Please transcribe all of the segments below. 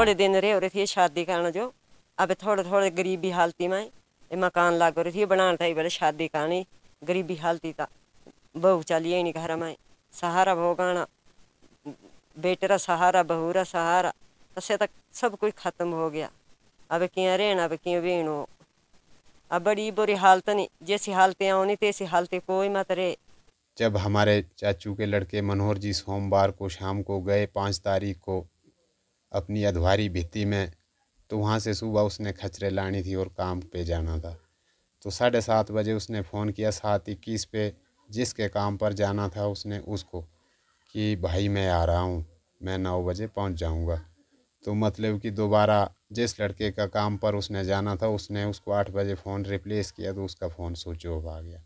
थोड़े दिन रहे हो थी शादी करना जो अब थोड़े थोड़े गरीबी हालती में ये मकान लाग रही थी बनाने था बोले शादी कहानी गरीबी हालती था बहू चलिए नहीं घर में सहारा भोगाना बेटरा सहारा बहूरा सहारा तसे तक सब कुछ खत्म हो गया अब क्या रहना अब क्या बीण हो अब बड़ी बुरी हालत नहीं जैसी हालतें आनी तैसी हालतें कोई मत रहे जब हमारे चाचू के लड़के मनोहर जी सोमवार को शाम को गए पाँच तारीख को अपनी अधवारी भित्ती में तो वहाँ से सुबह उसने खचरे लानी थी और काम पे जाना था तो साढ़े सात बजे उसने फ़ोन किया सात इक्कीस पे जिसके काम पर जाना था उसने उसको कि भाई मैं आ रहा हूँ मैं नौ बजे पहुँच जाऊँगा तो मतलब कि दोबारा जिस लड़के का काम पर उसने जाना था उसने उसको आठ बजे फ़ोन रिप्लेस किया तो उसका फ़ोन स्विच ऑफ आ गया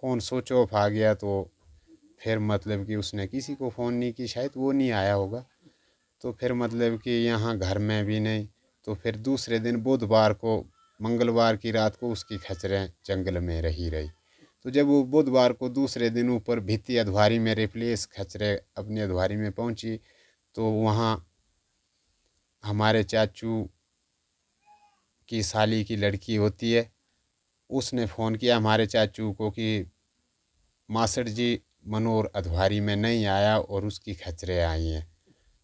फ़ोन स्विच ऑफ आ गया तो फिर मतलब कि उसने किसी को फ़ोन नहीं की शायद वो नहीं आया होगा तो फिर मतलब कि यहाँ घर में भी नहीं तो फिर दूसरे दिन बुधवार को मंगलवार की रात को उसकी खचरें जंगल में रही रही तो जब वो बुधवार को दूसरे दिन ऊपर भित्ती अधवारी में रिप्लेस खचरे अपनी अधवारी में पहुंची तो वहाँ हमारे चाचू की साली की लड़की होती है उसने फ़ोन किया हमारे चाचू को कि मास्टर जी मनोर अधवारी में नहीं आया और उसकी खचरे आई हैं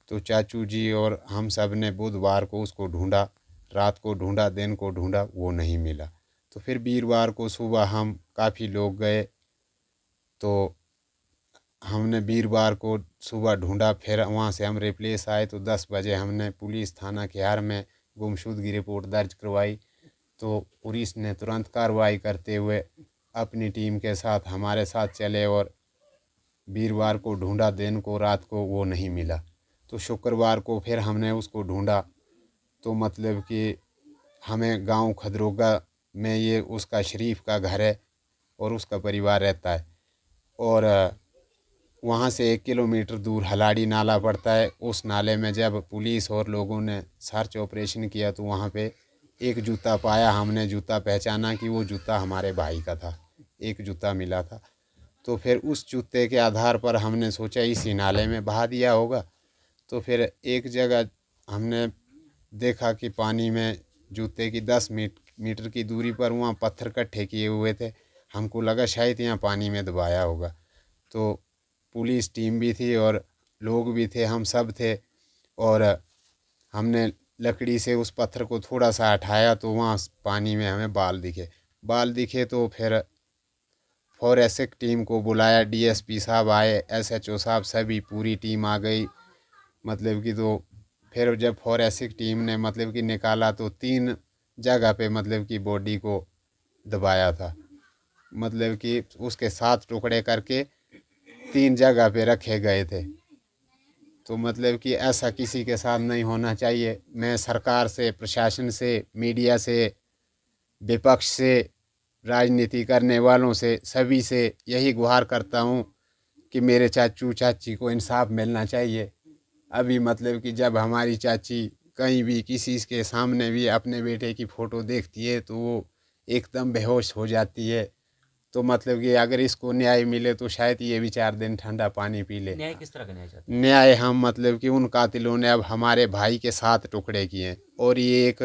तो चाचू जी और हम सब ने बुधवार को उसको ढूंढा रात को ढूंढा दिन को ढूंढा वो नहीं मिला तो फिर वीरवार को सुबह हम काफ़ी लोग गए तो हमने वीरवार को सुबह ढूंढा फिर वहाँ से हम रिप्लेस आए तो दस बजे हमने पुलिस थाना हार में गुमशुदगी रिपोर्ट दर्ज करवाई तो पुलिस ने तुरंत कार्रवाई करते हुए अपनी टीम के साथ हमारे साथ चले और वीरवार को ढूंढा दिन को रात को वो नहीं मिला तो शुक्रवार को फिर हमने उसको ढूंढा तो मतलब कि हमें गांव खदरोगा में ये उसका शरीफ का घर है और उसका परिवार रहता है और वहाँ से एक किलोमीटर दूर हलाड़ी नाला पड़ता है उस नाले में जब पुलिस और लोगों ने सर्च ऑपरेशन किया तो वहाँ पे एक जूता पाया हमने जूता पहचाना कि वो जूता हमारे भाई का था एक जूता मिला था तो फिर उस जूते के आधार पर हमने सोचा इसी नाले में बहा दिया होगा तो फिर एक जगह हमने देखा कि पानी में जूते की दस मीट मीटर की दूरी पर वहाँ पत्थर इकट्ठे किए हुए थे हमको लगा शायद यहाँ पानी में दबाया होगा तो पुलिस टीम भी थी और लोग भी थे हम सब थे और हमने लकड़ी से उस पत्थर को थोड़ा सा हटाया तो वहाँ पानी में हमें बाल दिखे बाल दिखे तो फिर फॉरेंसिक टीम को बुलाया डीएसपी साहब आए एसएचओ साहब सभी पूरी टीम आ गई मतलब कि तो फिर जब फॉरेसिक टीम ने मतलब कि निकाला तो तीन जगह पे मतलब कि बॉडी को दबाया था मतलब कि उसके सात टुकड़े करके तीन जगह पे रखे गए थे तो मतलब कि ऐसा किसी के साथ नहीं होना चाहिए मैं सरकार से प्रशासन से मीडिया से विपक्ष से राजनीति करने वालों से सभी से यही गुहार करता हूँ कि मेरे चाचू चाची को इंसाफ मिलना चाहिए अभी मतलब कि जब हमारी चाची कहीं भी किसी के सामने भी अपने बेटे की फ़ोटो देखती है तो वो एकदम बेहोश हो जाती है तो मतलब कि अगर इसको न्याय मिले तो शायद ये भी चार दिन ठंडा पानी पी ले न्याय किस तरह का न्याय चाहते न्याय हम मतलब कि उन कातिलों ने अब हमारे भाई के साथ टुकड़े किए और ये एक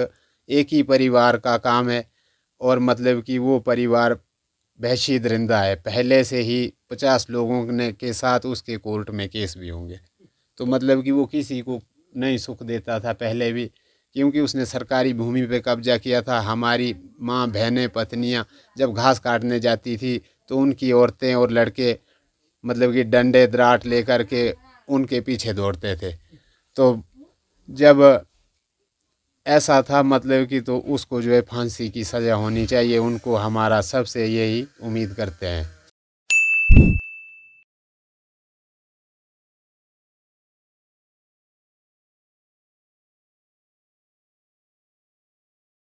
एक ही परिवार का काम है और मतलब कि वो परिवार बहशी दरिंदा है पहले से ही पचास लोगों ने के साथ उसके कोर्ट में केस भी होंगे तो मतलब कि वो किसी को नहीं सुख देता था पहले भी क्योंकि उसने सरकारी भूमि पे कब्जा किया था हमारी माँ बहनें पत्नियाँ जब घास काटने जाती थी तो उनकी औरतें और लड़के मतलब कि डंडे दराट लेकर के उनके पीछे दौड़ते थे तो जब ऐसा था मतलब कि तो उसको जो है फांसी की सज़ा होनी चाहिए उनको हमारा सबसे यही उम्मीद करते हैं